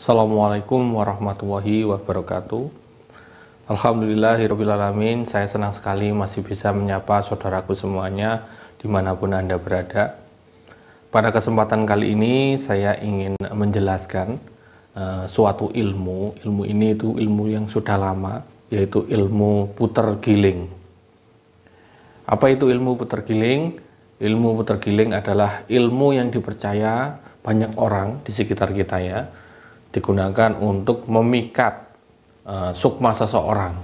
Assalamualaikum warahmatullahi wabarakatuh. Alhamdulillahirrohmanirrohim Saya senang sekali masih bisa menyapa saudaraku semuanya dimanapun Anda berada. Pada kesempatan kali ini saya ingin menjelaskan uh, suatu ilmu. Ilmu ini itu ilmu yang sudah lama, yaitu ilmu puter giling. Apa itu ilmu puter giling? Ilmu puter giling adalah ilmu yang dipercaya banyak orang di sekitar kita ya digunakan untuk memikat uh, sukma seseorang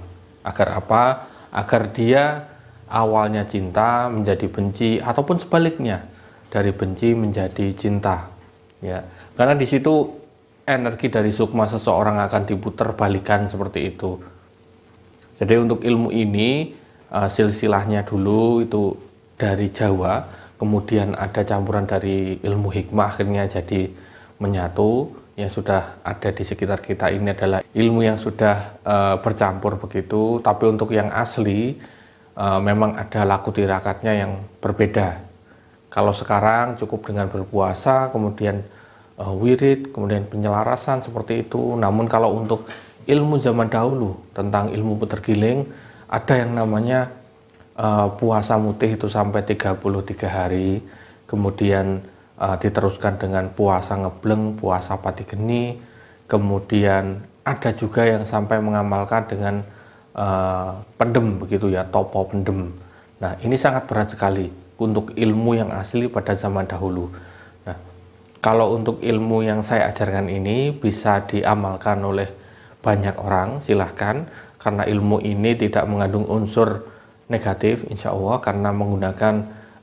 agar apa? Agar dia awalnya cinta menjadi benci ataupun sebaliknya dari benci menjadi cinta. Ya, karena di situ energi dari sukma seseorang akan diputar balikan seperti itu. Jadi untuk ilmu ini uh, silsilahnya dulu itu dari Jawa, kemudian ada campuran dari ilmu hikmah akhirnya jadi menyatu yang sudah ada di sekitar kita ini adalah ilmu yang sudah e, bercampur begitu, tapi untuk yang asli e, memang ada laku tirakatnya yang berbeda. Kalau sekarang cukup dengan berpuasa, kemudian e, wirid, kemudian penyelarasan seperti itu. Namun kalau untuk ilmu zaman dahulu tentang ilmu petergiling, ada yang namanya e, puasa mutih itu sampai 33 hari, kemudian Eh, diteruskan dengan puasa ngebleng, puasa pati geni, kemudian ada juga yang sampai mengamalkan dengan uh, pendem begitu ya, topo pendem. Nah ini sangat berat sekali untuk ilmu yang asli pada zaman dahulu. Nah kalau untuk ilmu yang saya ajarkan ini bisa diamalkan oleh banyak orang silahkan karena ilmu ini tidak mengandung unsur negatif insya Allah karena menggunakan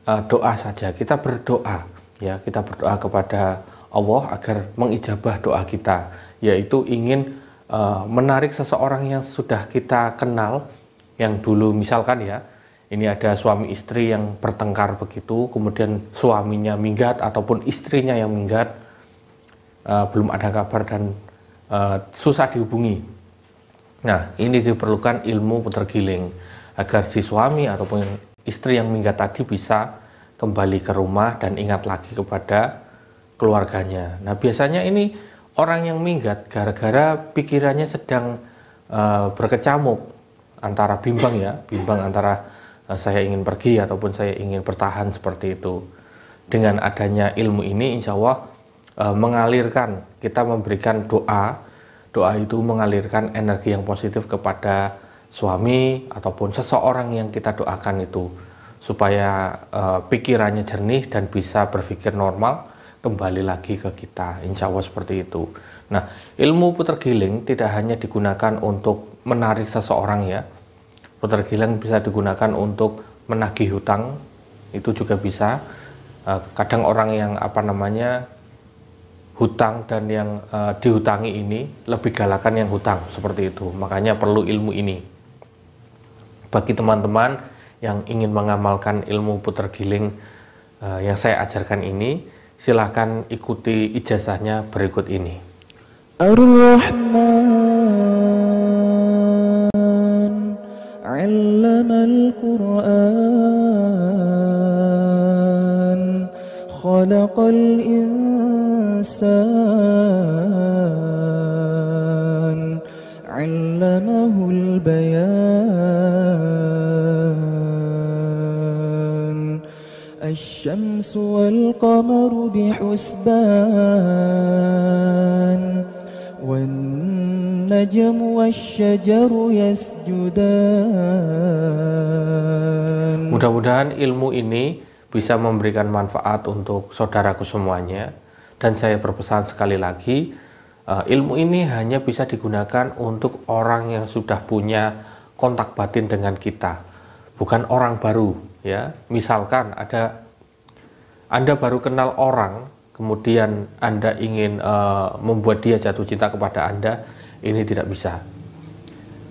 uh, doa saja kita berdoa ya kita berdoa kepada Allah agar mengijabah doa kita yaitu ingin uh, menarik seseorang yang sudah kita kenal yang dulu misalkan ya ini ada suami istri yang bertengkar begitu kemudian suaminya minggat ataupun istrinya yang minggat uh, belum ada kabar dan uh, susah dihubungi Nah, ini diperlukan ilmu puter giling agar si suami ataupun istri yang minggat tadi bisa kembali ke rumah dan ingat lagi kepada keluarganya. Nah, biasanya ini orang yang minggat gara-gara pikirannya sedang uh, berkecamuk antara bimbang ya, bimbang antara uh, saya ingin pergi ataupun saya ingin bertahan seperti itu. Dengan adanya ilmu ini, insya Allah uh, mengalirkan, kita memberikan doa. Doa itu mengalirkan energi yang positif kepada suami ataupun seseorang yang kita doakan itu supaya uh, pikirannya jernih dan bisa berpikir normal kembali lagi ke kita. Insya Allah seperti itu. Nah, ilmu puter giling tidak hanya digunakan untuk menarik seseorang ya. Puter giling bisa digunakan untuk menagih hutang, itu juga bisa. Uh, kadang orang yang apa namanya hutang dan yang uh, dihutangi ini lebih galakan yang hutang seperti itu. Makanya perlu ilmu ini. Bagi teman-teman yang ingin mengamalkan ilmu puter giling uh, yang saya ajarkan ini, silahkan ikuti ijazahnya berikut ini. Ar-Rahman al-Qur'an khalaqal insan 'allamahu al-bayan الشمس والقمر بحسبان والنجم والشجر يسجدان Mudah-mudahan ilmu ini bisa memberikan manfaat untuk saudaraku semuanya dan saya berpesan sekali lagi eh, ilmu ini hanya bisa digunakan untuk orang yang sudah punya kontak batin dengan kita bukan orang baru ya misalkan ada anda baru kenal orang kemudian anda ingin uh, membuat dia jatuh cinta kepada anda ini tidak bisa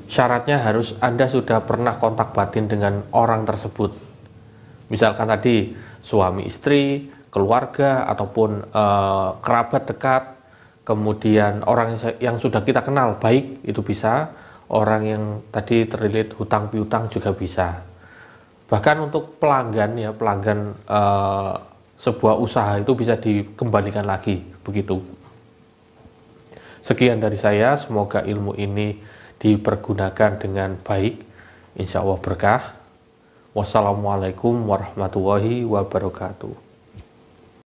syaratnya harus anda sudah pernah kontak batin dengan orang tersebut misalkan tadi suami istri keluarga ataupun uh, kerabat dekat kemudian orang yang sudah kita kenal baik itu bisa orang yang tadi terlilit hutang piutang juga bisa bahkan untuk pelanggan ya pelanggan uh, sebuah usaha itu bisa dikembalikan lagi begitu sekian dari saya semoga ilmu ini dipergunakan dengan baik insya Allah berkah wassalamualaikum warahmatullahi wabarakatuh